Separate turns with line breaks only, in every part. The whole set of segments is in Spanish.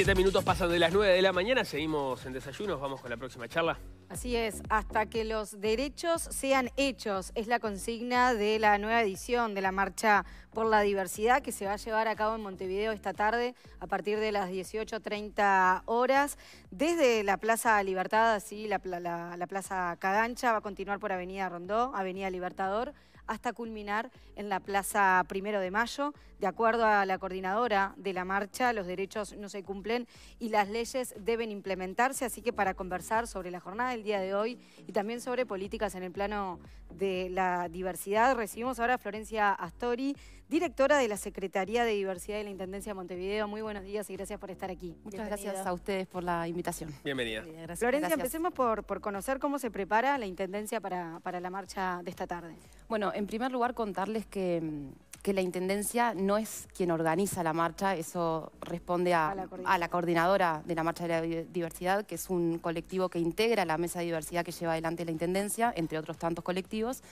Siete minutos pasan de las 9 de la mañana, seguimos en desayunos, vamos con la próxima charla.
Así es, hasta que los derechos sean hechos, es la consigna de la nueva edición de la Marcha por la Diversidad que se va a llevar a cabo en Montevideo esta tarde a partir de las 18.30 horas desde la Plaza Libertad, así la, la Plaza Cagancha, va a continuar por Avenida Rondó, Avenida Libertador, hasta culminar en la Plaza Primero de Mayo. De acuerdo a la coordinadora de la marcha, los derechos no se cumplen y las leyes deben implementarse, así que para conversar sobre la jornada del día de hoy y también sobre políticas en el plano de la diversidad, recibimos ahora a Florencia Astori, directora de la Secretaría de Diversidad de la Intendencia de Montevideo. Muy buenos días y gracias por estar aquí. Muchas gracias a ustedes por la invitación.
Bienvenida. Florencia, empecemos
por, por, conocer cómo se prepara la Intendencia para, para la marcha de esta tarde.
Bueno, en primer lugar contarles que mm, que la Intendencia no es quien organiza la marcha, eso responde a, la, coordinadora. de la Marcha de la Diversidad, que es un colectivo que integra la mesa de diversidad que lleva adelante la Intendencia, entre otros tantos colectivos.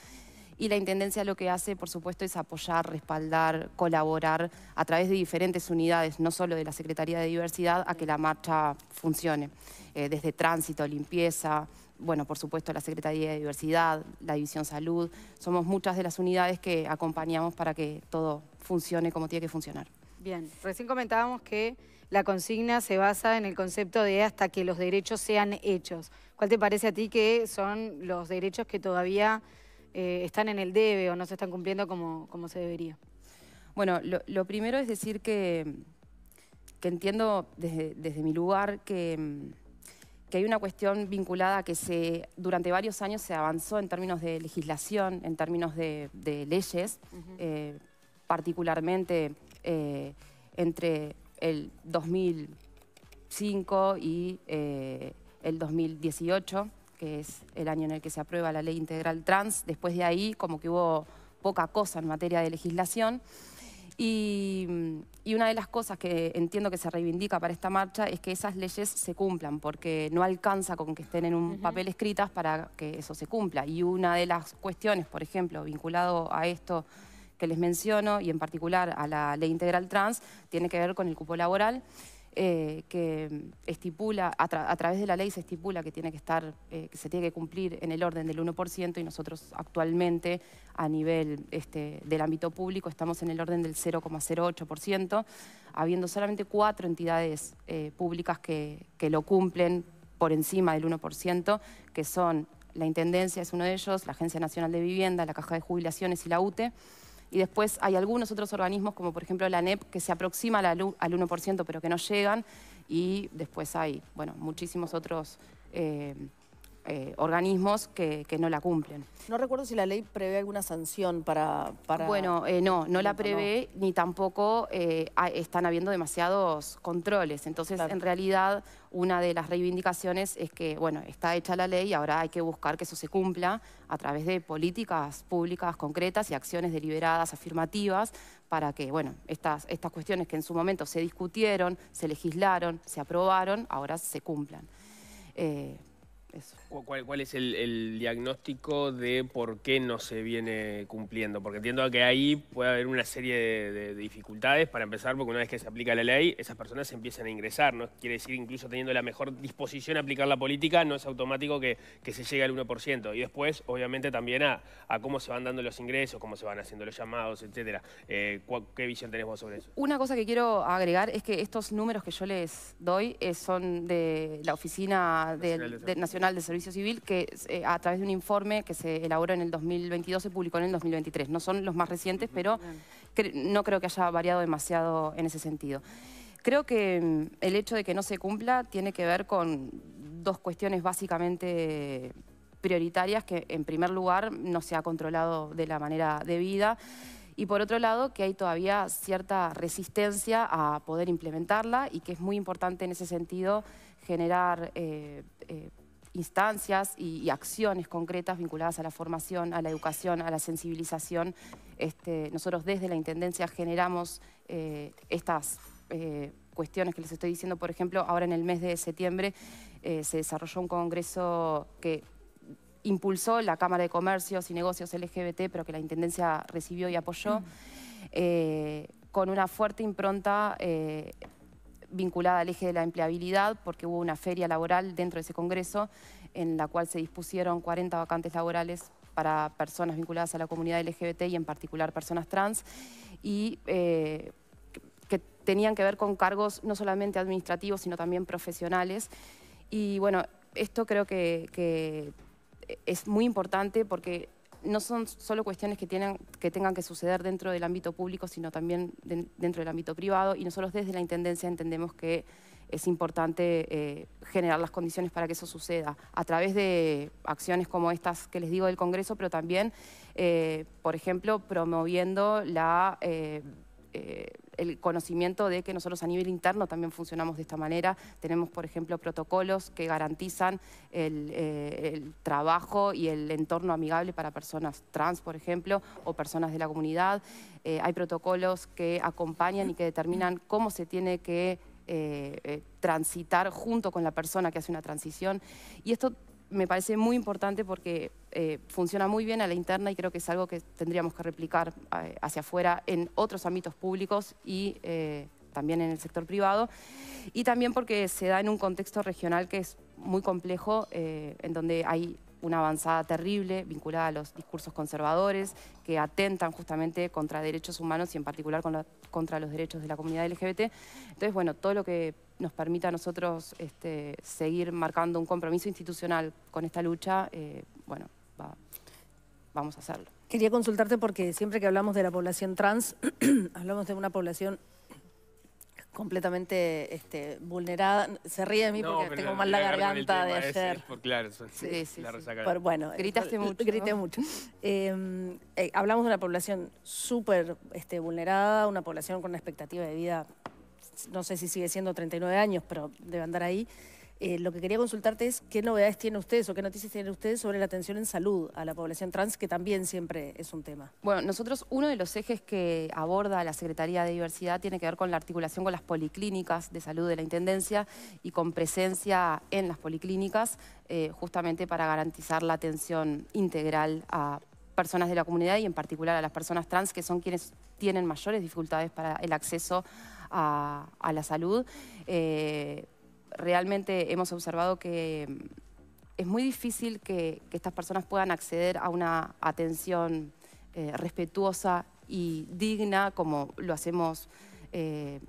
Y la Intendencia lo que hace, por supuesto, es apoyar, respaldar, colaborar a través de diferentes unidades, no solo de la Secretaría de Diversidad, a que la marcha funcione, eh, desde tránsito, limpieza, bueno, por supuesto, la Secretaría de Diversidad, la División Salud. Somos muchas de las unidades que acompañamos para que todo funcione como tiene que funcionar.
Bien, recién comentábamos que la consigna se basa en el concepto de hasta que los derechos sean hechos. ¿Cuál te parece a ti que son los derechos que todavía eh, están en el debe o no se están cumpliendo como, como se debería?
Bueno, lo, lo primero es decir que, que entiendo desde, desde mi lugar que mm, que hay una cuestión vinculada que se, durante varios años se avanzó en términos de legislación, en términos de, leyes, eh, particularmente eh, entre el 2005 y eh, el 2018, que es el año en el que se aprueba la ley integral trans. Después de ahí, como que hubo poca cosa en materia de legislación. Y, una de las cosas que entiendo que se reivindica para esta marcha es que esas leyes se cumplan, porque no alcanza con que estén en un papel escritas para que eso se cumpla. Y una de las cuestiones, por ejemplo, vinculado a esto que les menciono, y en particular a la ley integral trans, tiene que ver con el cupo laboral. Eh, que estipula, a, través de la ley se estipula que tiene que estar, eh, que se tiene que cumplir en el orden del 1% y nosotros actualmente a nivel este, del ámbito público estamos en el orden del 0,08%, habiendo solamente cuatro entidades eh, públicas que, que lo cumplen por encima del 1%, que son la Intendencia es uno de ellos, la Agencia Nacional de Vivienda, la Caja de Jubilaciones y la UTE y después hay algunos otros organismos, como por ejemplo la NEP, que se aproxima al 1%, pero que no llegan, y después hay, bueno, muchísimos otros... Eh, eh, organismos que, no la cumplen. No recuerdo si la ley prevé alguna sanción para... Bueno, eh, no, este no la prevé, ni tampoco eh, están habiendo demasiados controles. Entonces, en realidad, una de las reivindicaciones es que, bueno, está hecha la ley y ahora hay que buscar que eso se cumpla a través de políticas públicas concretas y acciones deliberadas, afirmativas, para que, bueno, estas, estas cuestiones que en su momento se discutieron, se legislaron, se aprobaron, ahora se cumplan. Eh,
¿Cuál, es el, diagnóstico de por qué no se viene cumpliendo? Porque entiendo que ahí puede haber una serie de, dificultades para empezar, porque una vez que se aplica la ley, esas personas empiezan a ingresar. ¿no? Quiere decir, incluso teniendo la mejor disposición a aplicar la política, no es automático que, se llegue al 1%. Y después, obviamente, también a, cómo se van dando los ingresos, cómo se van haciendo los llamados, etcétera. Eh, ¿Qué visión tenés vos sobre eso?
Una cosa que quiero agregar es que estos números que yo les doy eh, son de la Oficina Nacional de Servicio Civil, que eh, a través de un informe que se elaboró en el 2022 se publicó en el 2023. No son los más recientes, pero no creo que haya variado demasiado en ese sentido. Creo que mm, el hecho de que no se cumpla tiene que ver con dos cuestiones básicamente prioritarias que en primer lugar no se ha controlado de la manera debida y por otro lado que hay todavía cierta resistencia a poder implementarla y que es muy importante en ese sentido generar eh, eh, instancias y, acciones concretas vinculadas a la formación, a la educación, a la sensibilización. Este, nosotros desde la Intendencia generamos eh, estas eh, cuestiones que les estoy diciendo. Por ejemplo, ahora en el mes de septiembre eh, se desarrolló un congreso que impulsó la Cámara de Comercios y Negocios LGBT, pero que la Intendencia recibió y apoyó, mm. con una fuerte impronta vinculada al eje de la empleabilidad, porque hubo una feria laboral dentro de ese congreso en la cual se dispusieron 40 vacantes laborales para personas vinculadas a la comunidad LGBT y en particular personas trans, y eh, que tenían que ver con cargos no solamente administrativos, sino también profesionales. Y bueno, esto creo que, que es muy importante porque no son solo cuestiones que, tienen, que tengan que suceder dentro del ámbito público, sino también dentro del ámbito privado. Y nosotros desde la Intendencia entendemos que es importante eh, generar las condiciones para que eso suceda, a través de acciones como estas que les digo del Congreso, pero también, eh, por ejemplo, promoviendo la... Eh, el conocimiento de que nosotros a nivel interno también funcionamos de esta manera. Tenemos, por ejemplo, protocolos que garantizan el, eh, trabajo y el entorno amigable para personas trans, por ejemplo, o personas de la comunidad. Eh, hay protocolos que acompañan y que determinan cómo se tiene que eh, transitar junto con la persona que hace una transición. Y esto me parece muy importante porque eh, funciona muy bien a la interna y creo que es algo que tendríamos que replicar eh, hacia afuera en otros ámbitos públicos y eh, también en el sector privado. Y también porque se da en un contexto regional que es muy complejo, en donde hay una avanzada terrible vinculada a los discursos conservadores que atentan justamente contra derechos humanos y en particular contra los derechos de la comunidad LGBT. Entonces, bueno, todo lo que nos permita a nosotros este, seguir marcando un compromiso institucional con esta lucha, bueno, vamos a hacerlo.
Quería consultarte porque siempre que hablamos de la población trans, hablamos de una población completamente este, vulnerada. Se ríe de mí porque tengo mal la garganta de ayer. por, pues, claro, sí, sí, Pero bueno, gritaste mucho. Grité mucho. Em, eh, hablamos de una población súper este, vulnerada, una población con una expectativa de vida, no sé si sigue siendo 39 años, pero debe andar ahí. Eh, lo que quería consultarte es qué novedades tiene ustedes o qué noticias tienen ustedes sobre la atención en salud a la población trans, que también siempre es un tema. Bueno, nosotros uno de los ejes
que aborda la Secretaría de Diversidad tiene que ver con la articulación con las policlínicas de salud de la Intendencia y con presencia en las policlínicas, eh, justamente para garantizar la atención integral a personas de la comunidad y en particular a las personas trans, que son quienes tienen mayores dificultades para el acceso a, la salud. Eh, realmente hemos observado que mm, es muy difícil que, estas personas puedan acceder a una atención eh, respetuosa y digna como lo hacemos eh,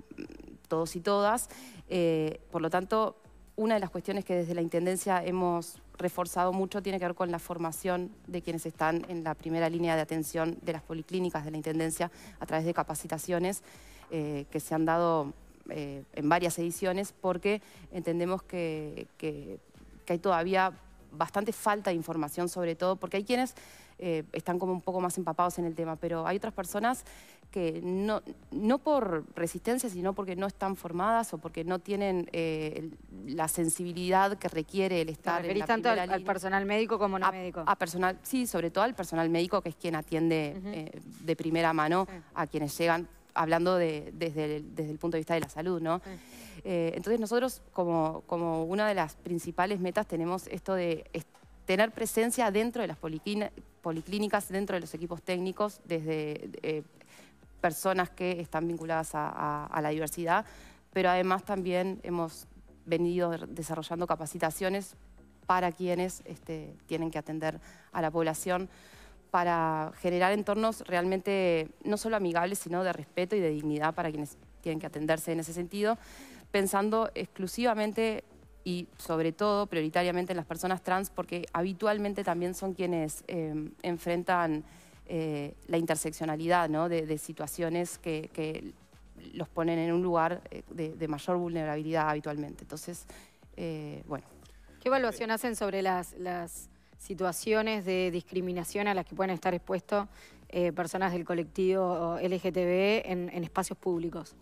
todos y todas. Eh, por lo tanto, una de las cuestiones que desde la Intendencia hemos reforzado mucho tiene que ver con la formación de quienes están en la primera línea de atención de las policlínicas de la Intendencia a través de capacitaciones que se han dado eh, en varias ediciones porque entendemos que, hay todavía bastante falta de información sobre todo, porque hay quienes eh, están como un poco más empapados en el tema, pero hay otras personas que no, no por resistencia, sino porque no están formadas o porque no tienen eh, la sensibilidad que requiere el estar en la tanto al,
personal médico como no
médico? personal, sí, sobre todo al personal médico, que es quien atiende de primera mano a quienes llegan hablando desde, el, punto de vista de la salud, ¿no? Eh, entonces nosotros como, una de las principales metas tenemos esto de tener presencia dentro de las policlínicas, dentro de los equipos técnicos, desde eh, personas que están vinculadas a, la diversidad, pero además también hemos venido desarrollando capacitaciones para quienes este, tienen que atender a la población para generar entornos realmente no solo amigables, sino de respeto y de dignidad para quienes tienen que atenderse en ese sentido, pensando exclusivamente y sobre todo prioritariamente en las personas trans, porque habitualmente también son quienes eh, enfrentan eh, la interseccionalidad de, situaciones que, los ponen en un lugar eh, de, mayor vulnerabilidad habitualmente. Entonces, bueno.
¿Qué evaluación hacen sobre las situaciones de discriminación a las que pueden estar expuestos eh, personas del colectivo LGTB en, espacios públicos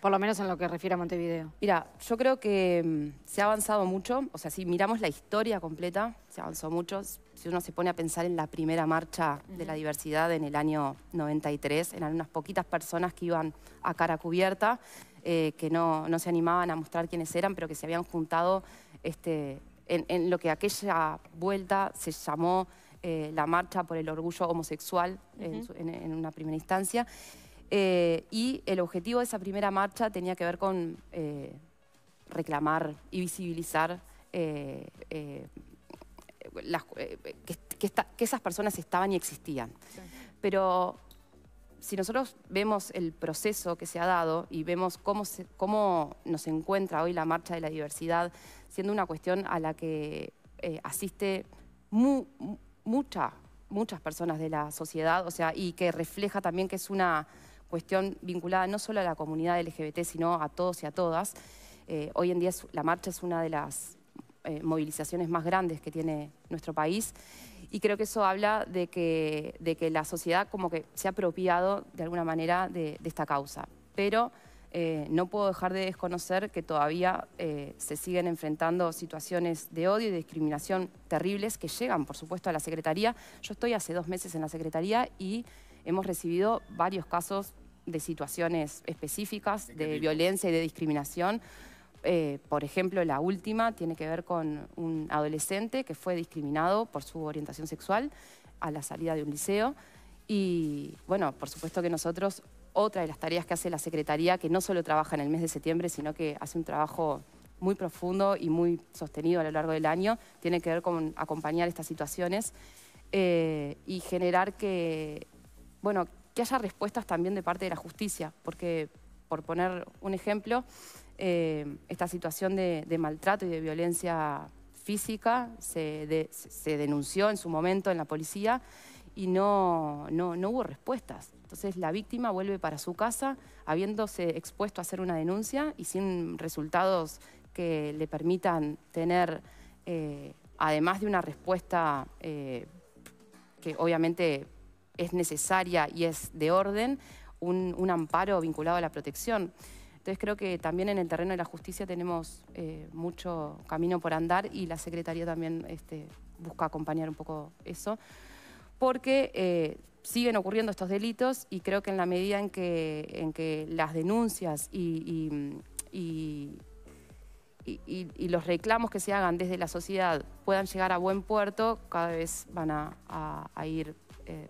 por lo menos en lo que refiere a Montevideo. Mira, yo creo
que mm, se ha avanzado mucho, o sea, si miramos la historia completa, se avanzó mucho. Si uno se pone a pensar en la primera marcha de la diversidad en el año 93, eran unas poquitas personas que iban a cara cubierta, eh, que no, no, se animaban a mostrar quiénes eran, pero que se habían juntado este, en, lo que aquella vuelta se llamó eh, la marcha por el orgullo homosexual en, una primera instancia. Eh, y el objetivo de esa primera marcha tenía que ver con eh, reclamar y visibilizar que, esas personas estaban y existían. Pero si nosotros vemos el proceso que se ha dado y vemos cómo, cómo nos encuentra hoy la marcha de la diversidad, siendo una cuestión a la que eh, asiste mucha, muchas personas de la sociedad, o sea, y que refleja también que es una cuestión vinculada no solo a la comunidad LGBT, sino a todos y a todas. Eh, hoy en día la marcha es una de las eh, movilizaciones más grandes que tiene nuestro país. Y creo que eso habla de que, de que la sociedad como que se ha apropiado de alguna manera de, esta causa. Pero eh, no puedo dejar de desconocer que todavía eh, se siguen enfrentando situaciones de odio y de discriminación terribles que llegan, por supuesto, a la Secretaría. Yo estoy hace dos meses en la Secretaría y hemos recibido varios casos de situaciones específicas de violencia y de discriminación eh, por ejemplo, la última tiene que ver con un adolescente que fue discriminado por su orientación sexual a la salida de un liceo. Y bueno, por supuesto que nosotros, otra de las tareas que hace la Secretaría, que no solo trabaja en el mes de septiembre, sino que hace un trabajo muy profundo y muy sostenido a lo largo del año, tiene que ver con acompañar estas situaciones eh, y generar que, bueno, que haya respuestas también de parte de la justicia, porque, por poner un ejemplo, eh, esta situación de, maltrato y de violencia física se, denunció en su momento en la policía y no, hubo respuestas. Entonces la víctima vuelve para su casa habiéndose expuesto a hacer una denuncia y sin resultados que le permitan tener, eh, además de una respuesta eh, que obviamente es necesaria y es de orden, un amparo vinculado a la protección. Entonces creo que también en el terreno de la justicia tenemos eh, mucho camino por andar y la Secretaría también este, busca acompañar un poco eso, porque eh, siguen ocurriendo estos delitos y creo que en la medida en que, en que las denuncias y, y, los reclamos que se hagan desde la sociedad puedan llegar a buen puerto, cada vez van a, ir... Eh,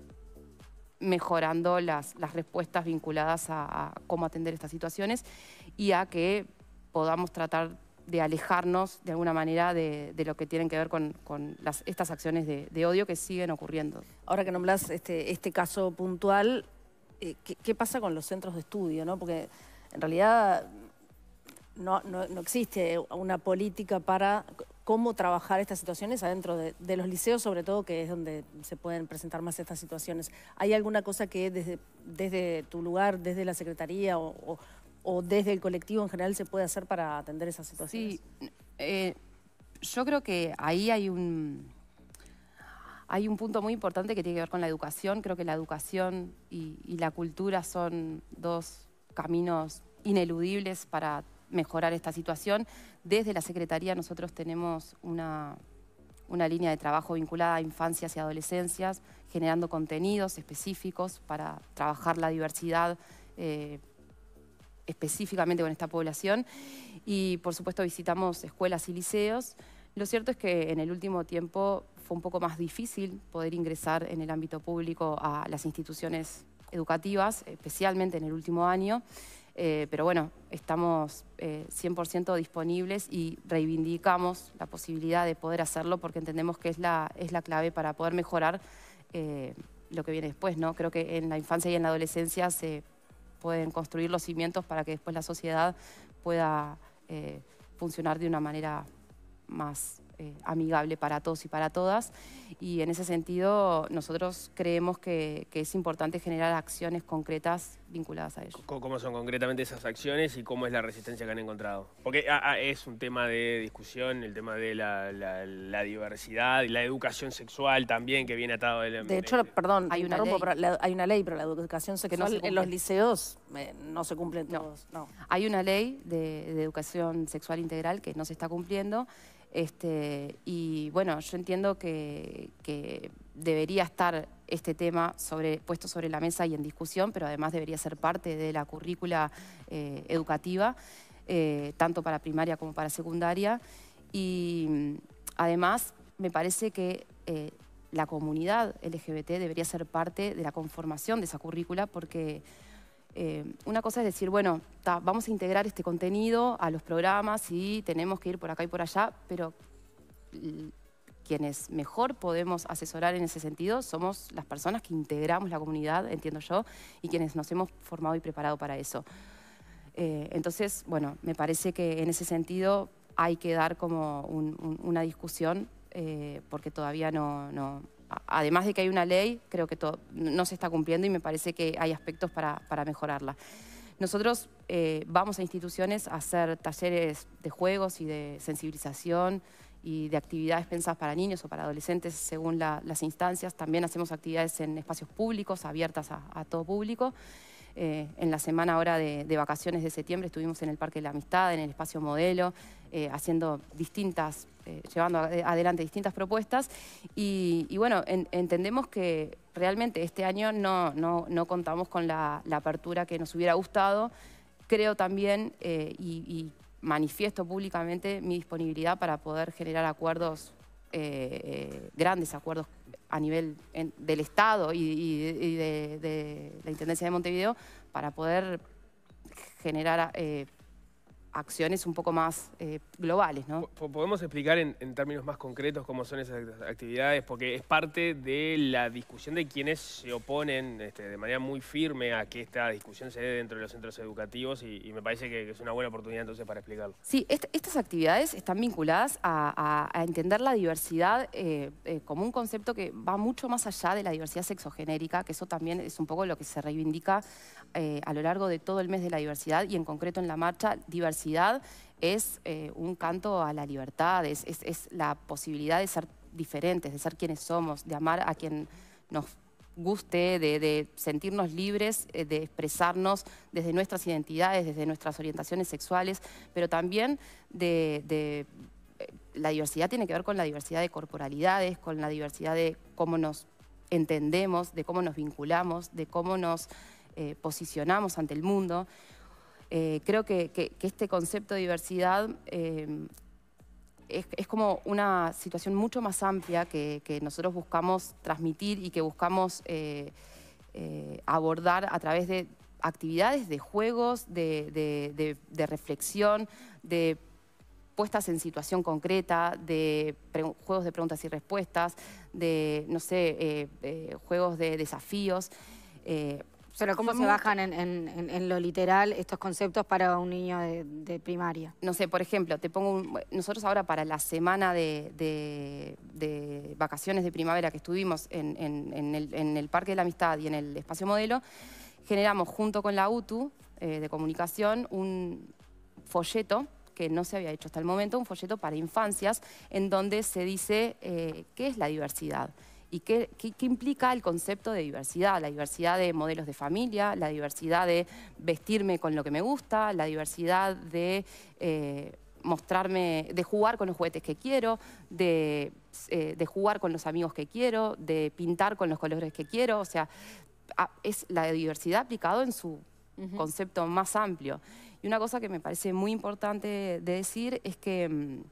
mejorando las, respuestas vinculadas a, cómo atender estas situaciones y a que podamos tratar de alejarnos de alguna manera de, lo que tienen que ver con, estas acciones de,
odio que siguen ocurriendo. Ahora que nombras este, este caso puntual, eh, ¿qué, pasa con los centros de estudio? Porque en realidad no, no existe una política para cómo trabajar estas situaciones adentro de, los liceos, sobre todo, que es donde se pueden presentar más estas situaciones. ¿Hay alguna cosa que desde, tu lugar, desde la Secretaría o, desde el colectivo en general se puede hacer para atender esas situaciones? Sí, eh, yo creo que ahí hay un,
hay un punto muy importante que tiene que ver con la educación. Creo que la educación y la cultura son dos caminos ineludibles para mejorar esta situación. Desde la Secretaría nosotros tenemos una, línea de trabajo vinculada a infancias y adolescencias, generando contenidos específicos para trabajar la diversidad eh, específicamente con esta población. Y por supuesto visitamos escuelas y liceos. Lo cierto es que en el último tiempo fue un poco más difícil poder ingresar en el ámbito público a las instituciones educativas, especialmente en el último año. Eh, pero bueno, estamos 100% eh, disponibles y reivindicamos la posibilidad de poder hacerlo porque entendemos que es la, es la clave para poder mejorar eh, lo que viene después. ¿no? Creo que en la infancia y en la adolescencia se pueden construir los cimientos para que después la sociedad pueda funcionar de una manera más amigable para todos y para todas. Y en ese sentido, nosotros creemos que es importante generar acciones concretas vinculadas a eso.
¿Cómo son concretamente esas acciones y cómo es la resistencia que han encontrado? Porque ah, ah, es un tema de discusión, el tema de la, diversidad y la educación sexual también que viene atado. de
hecho, perdón, hay una, ley. hay una ley, pero la educación sexual no en los liceos eh, no se cumplen todos. Hay una ley de, educación sexual integral
que no se está cumpliendo. Este, y bueno, yo entiendo que debería estar este tema sobre, puesto sobre la mesa y en discusión, pero además debería ser parte de la currícula eh, educativa, eh, tanto para primaria como para secundaria. Y mm, además me parece que eh, la comunidad LGBT debería ser parte de la conformación de esa currícula porque... una cosa es decir, bueno, vamos a integrar este contenido a los programas y tenemos que ir por acá y por allá, pero quienes mejor podemos asesorar en ese sentido somos las personas que integramos la comunidad, entiendo yo, y quienes nos hemos formado y preparado para eso. Eh, entonces, bueno, me parece que en ese sentido hay que dar como una discusión eh, porque todavía no, no, Además de que hay una ley, creo que no se está cumpliendo y me parece que hay aspectos para, mejorarla. Nosotros eh, vamos a instituciones a hacer talleres de juegos y de sensibilización y de actividades pensadas para niños o para adolescentes según las instancias. También hacemos actividades en espacios públicos, abiertas a, todo público. Eh, en la semana ahora de, vacaciones de septiembre estuvimos en el Parque de la Amistad, en el Espacio Modelo, eh, haciendo distintas, eh, llevando adelante distintas propuestas. Y, bueno, entendemos que realmente este año no, contamos con la, apertura que nos hubiera gustado. Creo también, y, manifiesto públicamente mi disponibilidad para poder generar acuerdos, eh, eh, grandes acuerdos a nivel del Estado y, de, la Intendencia de Montevideo, para poder generar eh, acciones un poco más eh,
globales. ¿no? ¿Podemos explicar en, términos más concretos cómo son esas actividades? Porque es parte de la discusión de quienes se oponen este, de manera muy firme a que esta discusión se dé dentro de los centros educativos y, me parece que, es una buena oportunidad entonces para explicarlo.
Sí, estas actividades están vinculadas a, entender la diversidad eh, eh, como un concepto que va mucho más allá de la diversidad sexogenérica, que eso también es un poco lo que se reivindica a lo largo de todo el mes de la diversidad y en concreto en la marcha diversidad diversidad es eh, un canto a la libertad, es, la posibilidad de ser diferentes, de ser quienes somos, de amar a quien nos guste, de, sentirnos libres, eh, de expresarnos desde nuestras identidades, desde nuestras orientaciones sexuales, pero también de, eh, la diversidad tiene que ver con la diversidad de corporalidades, con la diversidad de cómo nos entendemos, de cómo nos vinculamos, de cómo nos posicionamos ante el mundo. Eh, creo que, este concepto de diversidad eh, es, como una situación mucho más amplia que, nosotros buscamos transmitir y que buscamos eh, abordar a través de actividades, de juegos, de, reflexión, de puestas en situación concreta, de juegos de preguntas y respuestas, de,
no sé, juegos de desafíos. Pero ¿cómo se bajan en, lo literal estos conceptos para un niño de, primaria? No sé, por ejemplo, te pongo
nosotros ahora para la semana de, vacaciones de primavera que estuvimos en, el, Parque de la Amistad y en el Espacio Modelo, generamos junto con la UTU eh, de comunicación un folleto que no se había hecho hasta el momento, un folleto para infancias, en donde se dice eh, qué es la diversidad y qué, implica el concepto de diversidad, la diversidad de modelos de familia, la diversidad de vestirme con lo que me gusta, la diversidad de eh, mostrarme, de jugar con los juguetes que quiero, eh, de, jugar con los amigos que quiero, de pintar con los colores que quiero, o sea, ah, es la diversidad aplicado en su concepto más amplio. Y una cosa que me parece muy importante de decir es que mm,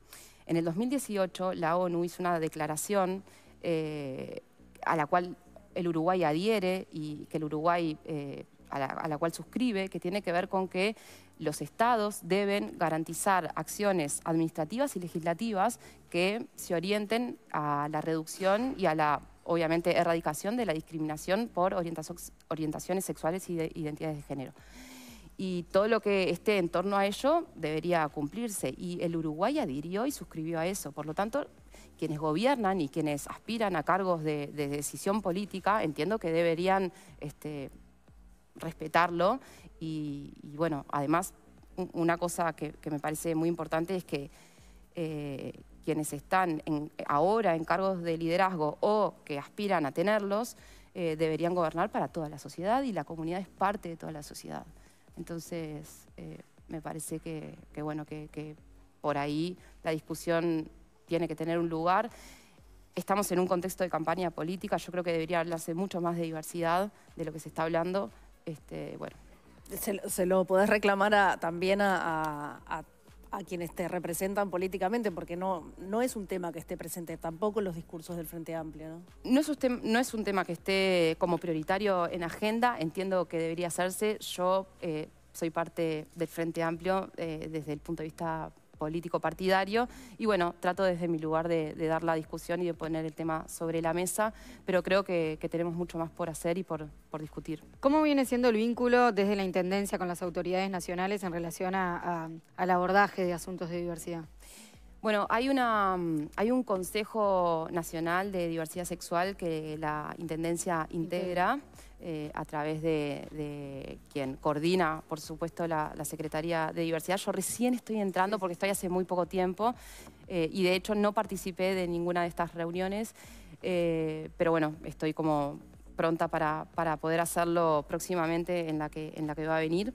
en el 2018 la ONU hizo una declaración eh, a la cual el Uruguay adhiere y que el Uruguay eh, a, la, cual suscribe, que tiene que ver con que los estados deben garantizar acciones administrativas y legislativas que se orienten a la reducción y a la, obviamente, erradicación de la discriminación por orientaciones sexuales y identidades de género y todo lo que esté en torno a ello debería cumplirse. Y el Uruguay adhirió y suscribió a eso. Por lo tanto, quienes gobiernan y quienes aspiran a cargos de, decisión política, entiendo que deberían este, respetarlo. Y, bueno, además, una cosa que, me parece muy importante es que eh, quienes están ahora en cargos de liderazgo o que aspiran a tenerlos, eh, deberían gobernar para toda la sociedad y la comunidad es parte de toda la sociedad. Entonces, eh, me parece que, bueno, que por ahí la discusión tiene que tener un lugar. Estamos en un contexto de campaña política, yo creo que debería hablarse mucho más de diversidad de lo que se está hablando. Este, bueno.
se, lo podés reclamar también a, quienes te representan políticamente, porque no, no es un tema que esté presente tampoco en los discursos del Frente Amplio. ¿no?
es usted, no es un tema que esté como prioritario en agenda, entiendo que debería hacerse. Yo eh, soy parte del Frente Amplio eh, desde el punto de vista político partidario. Y bueno, trato desde mi lugar de, dar la discusión y de poner el tema sobre la mesa, pero creo que, tenemos mucho más por hacer y por, discutir.
¿Cómo viene siendo el vínculo desde la Intendencia con las autoridades nacionales en relación al abordaje de asuntos de diversidad?
Bueno, hay, hay un Consejo Nacional de Diversidad Sexual que la Intendencia integra. Eh, a través de, quien coordina, por supuesto, la, Secretaría de Diversidad. Yo recién estoy entrando porque estoy hace muy poco tiempo eh, y de hecho no participé de ninguna de estas reuniones, eh, pero bueno, estoy como pronta para, poder hacerlo próximamente en la, que, en la que va a venir.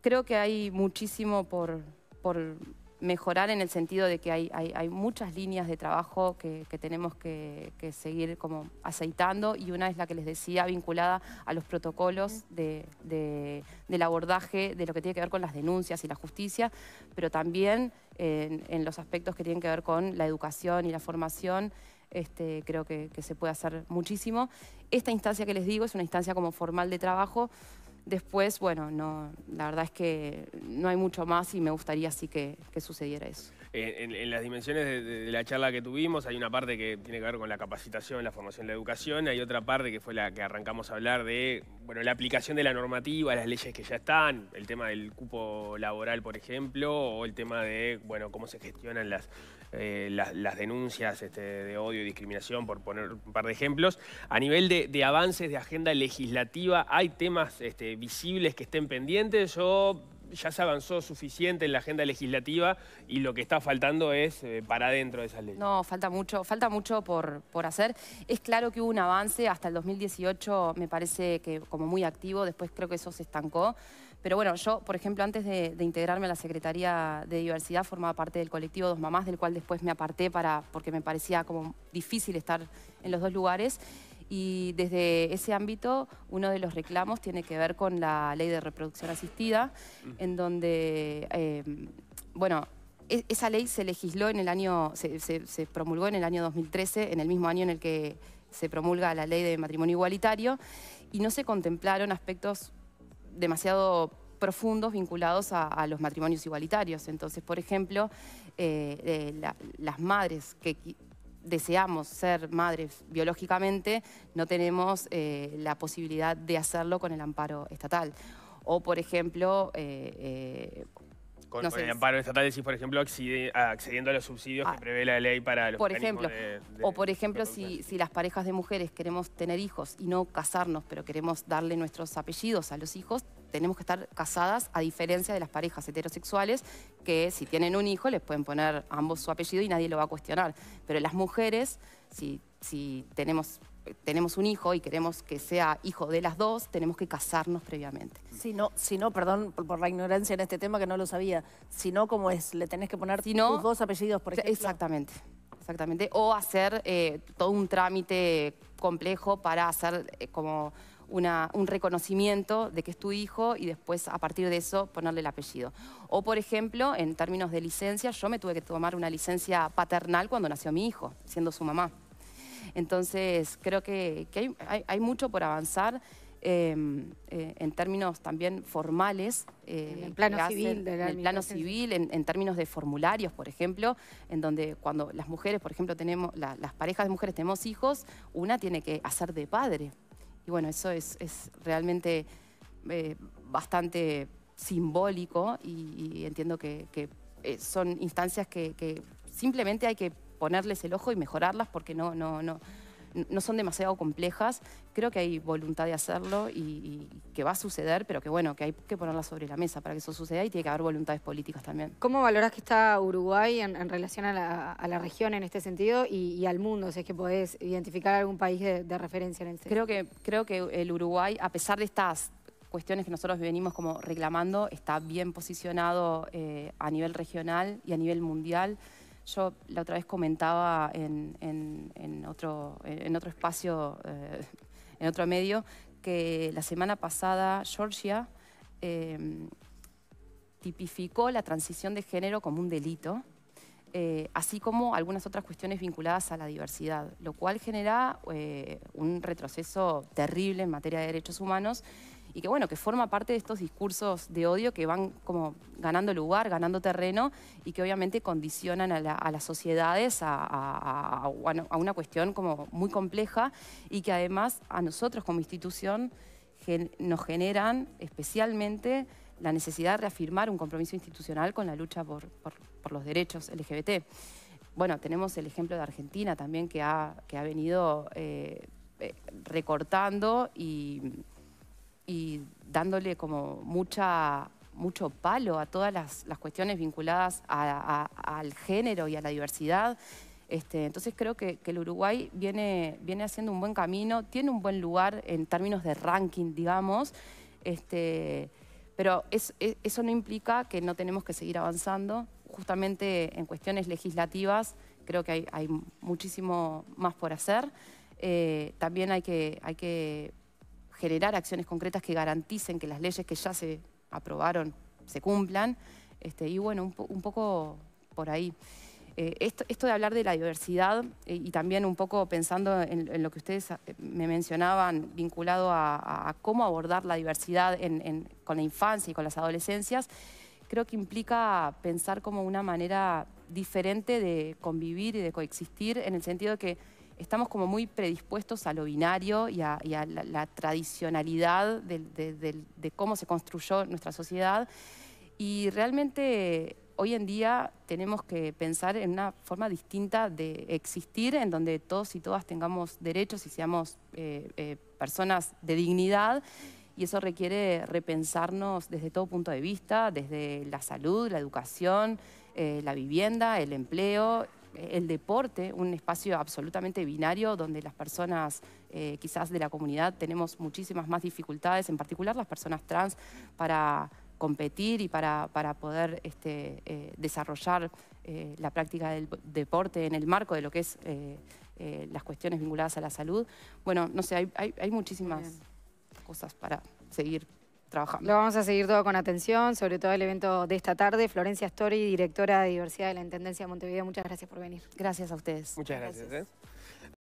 Creo que hay muchísimo por, por mejorar en el sentido de que hay, muchas líneas de trabajo que, tenemos que, seguir como aceitando y una es la que les decía vinculada a los protocolos del abordaje de lo que tiene que ver con las denuncias y la justicia, pero también en, los aspectos que tienen que ver con la educación y la formación. Este, creo que, que se puede hacer muchísimo. Esta instancia que les digo es una instancia como formal de trabajo Después, bueno, no, la verdad es que no hay mucho más y me gustaría así que, sucediera eso.
En, las dimensiones de, la charla que tuvimos, hay una parte que tiene que ver con la capacitación, la formación, la educación, hay otra parte que fue la que arrancamos a hablar de bueno, la aplicación de la normativa, las leyes que ya están, el tema del cupo laboral, por ejemplo, o el tema de bueno, cómo se gestionan las, eh, las, denuncias este, de odio y discriminación, por poner un par de ejemplos. A nivel de, avances de agenda legislativa, ¿hay temas este, visibles que estén pendientes o ya se avanzó suficiente en la agenda legislativa y lo que está faltando es eh, para adentro de esas leyes.
No, falta mucho, falta mucho por, por hacer. Es claro que hubo un avance hasta el 2018, me parece que como muy activo, después creo que eso se estancó. Pero bueno, yo, por ejemplo, antes de, integrarme a la Secretaría de Diversidad, formaba parte del colectivo Dos Mamás, del cual después me aparté para, porque me parecía como difícil estar en los dos lugares. Y desde ese ámbito, uno de los reclamos tiene que ver con la ley de reproducción asistida, mm. en donde, eh, bueno, e, esa ley se legisló en el año, se, promulgó en el año 2013, en el mismo año en el que se promulga la ley de matrimonio igualitario, y no se contemplaron aspectos demasiado profundos vinculados a, los matrimonios igualitarios. Entonces, por ejemplo, eh, eh, las madres que deseamos ser madres biológicamente, no tenemos eh, la posibilidad de hacerlo con el amparo estatal. O, por ejemplo,
con, el amparo estatal por ejemplo, ah, accediendo a los subsidios que ah. prevé la ley para los por
O por ejemplo, si, las parejas de mujeres queremos tener hijos y no casarnos, pero queremos darle nuestros apellidos a los hijos, tenemos que estar casadas a diferencia de las parejas heterosexuales que si tienen un hijo les pueden poner ambos su apellido y nadie lo va a cuestionar. Pero las mujeres, si, si tenemos tenemos un hijo y queremos que sea hijo de las dos, tenemos que casarnos previamente.
Si no, perdón por, la ignorancia en este tema que no lo sabía, si no, ¿cómo es? ¿Le tenés que poner si tus dos apellidos, por ejemplo? Exactamente, exactamente. O hacer eh, todo un trámite
complejo para hacer eh, como una, un reconocimiento de que es tu hijo y después a partir de eso ponerle el apellido. O por ejemplo, en términos de licencia, yo me tuve que tomar una licencia paternal cuando nació mi hijo, siendo su mamá. Entonces, creo que, hay, mucho por avanzar. Em, eh, en términos también formales. Eh, en el plano civil. en plano civil, en, términos de formularios, por ejemplo, en donde cuando las mujeres, por ejemplo, tenemos, las parejas de mujeres tenemos hijos, una tiene que hacer de padre. Y bueno, eso es, realmente eh, bastante simbólico y, entiendo que, son instancias que simplemente hay que ponerles el ojo y mejorarlas porque no, no, no, no son demasiado complejas. Creo que hay voluntad de hacerlo y, que va a suceder, pero que bueno, que hay
que ponerla sobre la mesa para que eso suceda y tiene que haber voluntades políticas también. ¿Cómo valoras que está Uruguay en, relación a la, región en este sentido y, al mundo? Si es que podés identificar algún país de, referencia en el sentido? Creo
que, creo que el Uruguay, a pesar de estas cuestiones que nosotros venimos como reclamando, está bien posicionado eh, a nivel regional y a nivel mundial. Yo la otra vez comentaba en, otro, espacio, eh, en otro medio, que la semana pasada Georgia eh, tipificó la transición de género como un delito, eh, así como algunas otras cuestiones vinculadas a la diversidad, lo cual genera un retroceso terrible en materia de derechos humanos y que bueno, que forma parte de estos discursos de odio que van como ganando lugar, ganando terreno y que obviamente condicionan a, las sociedades a, una cuestión como muy compleja y que además a nosotros como institución nos generan especialmente la necesidad de reafirmar un compromiso institucional con la lucha por, los derechos LGBT. Bueno, tenemos el ejemplo de Argentina también que ha, que ha venido eh, eh, recortando y y dándole como mucha, mucho palo a todas las, cuestiones vinculadas al género y a la diversidad. Este, entonces creo que, el Uruguay viene, viene haciendo un buen camino, tiene un buen lugar en términos de ranking, digamos, este, pero eso no implica que no tenemos que seguir avanzando. Justamente en cuestiones legislativas creo que hay, muchísimo más por hacer. Eh, también hay que, hay que generar acciones concretas que garanticen que las leyes que ya se aprobaron se cumplan. Este, y bueno, un, poco por ahí. Eh, esto, de hablar de la diversidad eh, y también un poco pensando en, lo que ustedes eh, me mencionaban vinculado a, cómo abordar la diversidad con la infancia y con las adolescencias, creo que implica pensar como una manera diferente de convivir y de coexistir en el sentido de que estamos como muy predispuestos a lo binario y a, la, tradicionalidad de, cómo se construyó nuestra sociedad. Y realmente hoy en día tenemos que pensar en una forma distinta de existir, en donde todos y todas tengamos derechos y seamos eh, eh, personas de dignidad. Y eso requiere repensarnos desde todo punto de vista, desde la salud, la educación, eh, la vivienda, el empleo el deporte, un espacio absolutamente binario donde las personas eh, quizás de la comunidad tenemos muchísimas más dificultades, en particular las personas trans, para competir y para, para poder este, eh, desarrollar eh, la práctica del deporte en el marco de lo que es las cuestiones vinculadas a la salud.
Bueno, no sé, hay, muchísimas cosas para seguir lo vamos a seguir todo con atención, sobre todo el evento de esta tarde. Florencia Story, directora de Diversidad de la Intendencia de Montevideo, muchas gracias por venir. Gracias a ustedes. Muchas gracias.
¿eh?